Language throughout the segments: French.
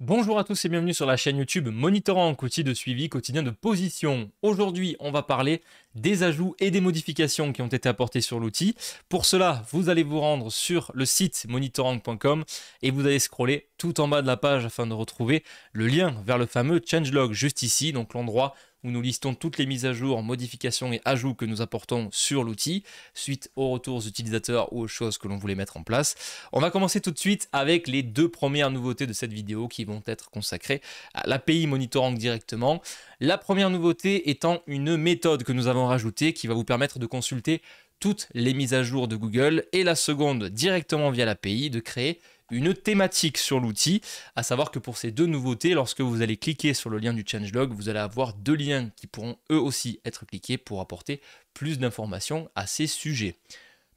Bonjour à tous et bienvenue sur la chaîne YouTube Monitorant, outil de suivi quotidien de position. Aujourd'hui, on va parler des ajouts et des modifications qui ont été apportés sur l'outil. Pour cela, vous allez vous rendre sur le site monitoring.com et vous allez scroller tout en bas de la page afin de retrouver le lien vers le fameux changelog juste ici, donc l'endroit où nous listons toutes les mises à jour, modifications et ajouts que nous apportons sur l'outil, suite aux retours utilisateurs ou aux choses que l'on voulait mettre en place. On va commencer tout de suite avec les deux premières nouveautés de cette vidéo qui vont être consacrées à l'API Monitoring directement. La première nouveauté étant une méthode que nous avons rajoutée qui va vous permettre de consulter toutes les mises à jour de Google et la seconde directement via l'API de créer une thématique sur l'outil, à savoir que pour ces deux nouveautés, lorsque vous allez cliquer sur le lien du changelog, vous allez avoir deux liens qui pourront eux aussi être cliqués pour apporter plus d'informations à ces sujets.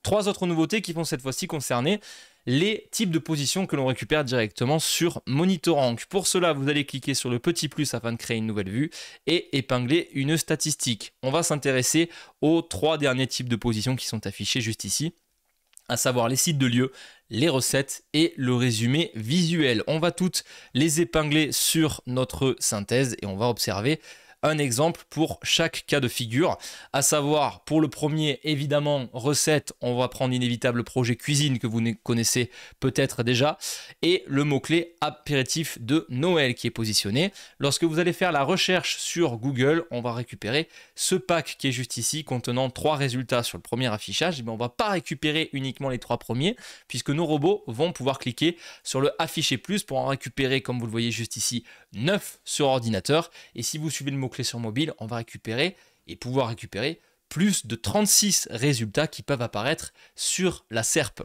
Trois autres nouveautés qui vont cette fois-ci concerner les types de positions que l'on récupère directement sur Monitorank. Pour cela, vous allez cliquer sur le petit plus afin de créer une nouvelle vue et épingler une statistique. On va s'intéresser aux trois derniers types de positions qui sont affichés juste ici à savoir les sites de lieux, les recettes et le résumé visuel. On va toutes les épingler sur notre synthèse et on va observer un exemple pour chaque cas de figure. À savoir, pour le premier, évidemment, recette, on va prendre inévitable projet cuisine que vous connaissez peut-être déjà. Et le mot-clé apéritif de Noël qui est positionné. Lorsque vous allez faire la recherche sur Google, on va récupérer ce pack qui est juste ici, contenant trois résultats sur le premier affichage. Mais eh on va pas récupérer uniquement les trois premiers, puisque nos robots vont pouvoir cliquer sur le afficher plus pour en récupérer, comme vous le voyez juste ici, neuf sur ordinateur. Et si vous suivez le mot sur mobile, on va récupérer et pouvoir récupérer plus de 36 résultats qui peuvent apparaître sur la SERP.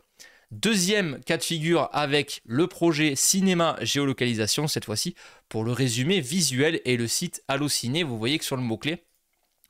Deuxième cas de figure avec le projet cinéma géolocalisation, cette fois-ci pour le résumé visuel et le site Allociné. Vous voyez que sur le mot-clé,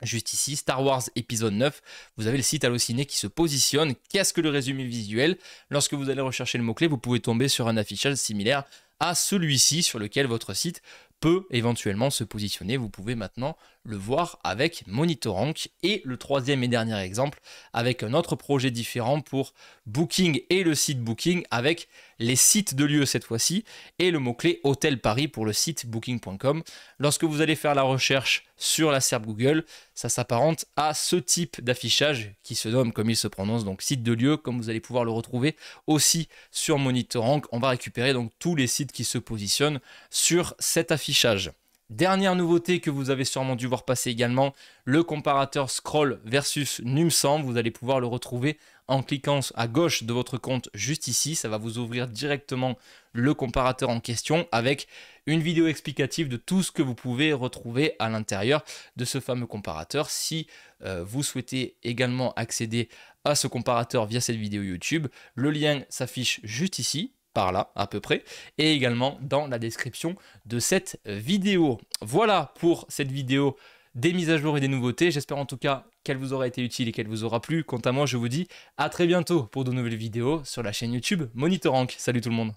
juste ici, Star Wars épisode 9, vous avez le site Allociné qui se positionne. Qu'est-ce que le résumé visuel Lorsque vous allez rechercher le mot-clé, vous pouvez tomber sur un affichage similaire à celui-ci sur lequel votre site peut éventuellement se positionner. Vous pouvez maintenant le voir avec Monitorank. Et le troisième et dernier exemple, avec un autre projet différent pour Booking et le site Booking, avec les sites de lieux cette fois-ci, et le mot-clé Hôtel Paris pour le site booking.com. Lorsque vous allez faire la recherche sur la SERP Google, ça s'apparente à ce type d'affichage qui se nomme comme il se prononce, donc site de lieu, comme vous allez pouvoir le retrouver aussi sur Monitorank. On va récupérer donc tous les sites qui se positionnent sur cet affichage. Dernière nouveauté que vous avez sûrement dû voir passer également, le comparateur Scroll versus NumSam. Vous allez pouvoir le retrouver en cliquant à gauche de votre compte juste ici. Ça va vous ouvrir directement le comparateur en question avec une vidéo explicative de tout ce que vous pouvez retrouver à l'intérieur de ce fameux comparateur. Si euh, vous souhaitez également accéder à ce comparateur via cette vidéo YouTube, le lien s'affiche juste ici là à peu près, et également dans la description de cette vidéo. Voilà pour cette vidéo des mises à jour et des nouveautés. J'espère en tout cas qu'elle vous aura été utile et qu'elle vous aura plu. Quant à moi, je vous dis à très bientôt pour de nouvelles vidéos sur la chaîne YouTube Monitorank. Salut tout le monde